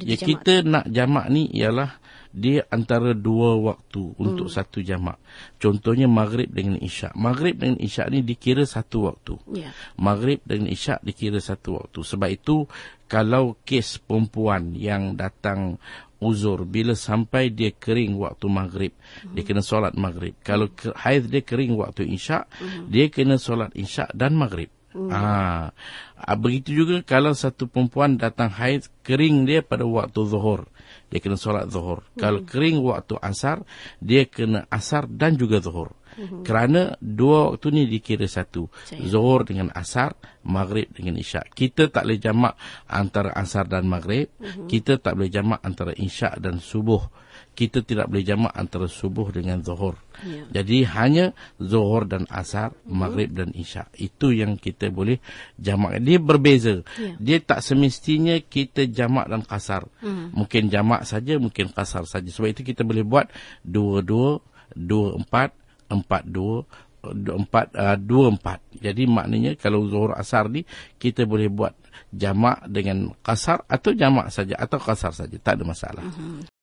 Ya kita nak jamak ni ialah dia antara dua waktu untuk hmm. satu jamak. Contohnya maghrib dengan isyak. Maghrib dengan isyak ni dikira satu waktu. Yeah. Maghrib dengan isyak dikira satu waktu. Sebab itu kalau kes perempuan yang datang uzur bila sampai dia kering waktu maghrib, hmm. dia kena solat maghrib. Kalau haid dia kering waktu isyak, hmm. dia kena solat isyak dan maghrib. Hmm. Ha. Begitu juga kalau satu perempuan datang haid kering dia pada waktu zuhur. Dia kena solat zuhur. Hmm. Kalau kering waktu asar, dia kena asar dan juga zuhur. Mm-hmm. Kerana dua tu ni dikira satu. Saya. Zuhur dengan Asar, Maghrib dengan Isyak. Kita tak boleh jamak antara Asar dan Maghrib. Mm-hmm. Kita tak boleh jamak antara Isyak dan Subuh. Kita tidak boleh jamak antara Subuh dengan Zuhur. Yeah. Jadi hanya Zuhur dan Asar, mm-hmm. Maghrib dan Isyak. Itu yang kita boleh jamak. Dia berbeza. Yeah. Dia tak semestinya kita jamak dan kasar. Mm-hmm. Mungkin jamak saja, mungkin kasar saja. Sebab itu kita boleh buat dua-dua, dua-empat. 4-2 uh, 2 Jadi maknanya kalau zuhur asar ni Kita boleh buat jamak dengan kasar Atau jamak saja atau kasar saja Tak ada masalah uh-huh.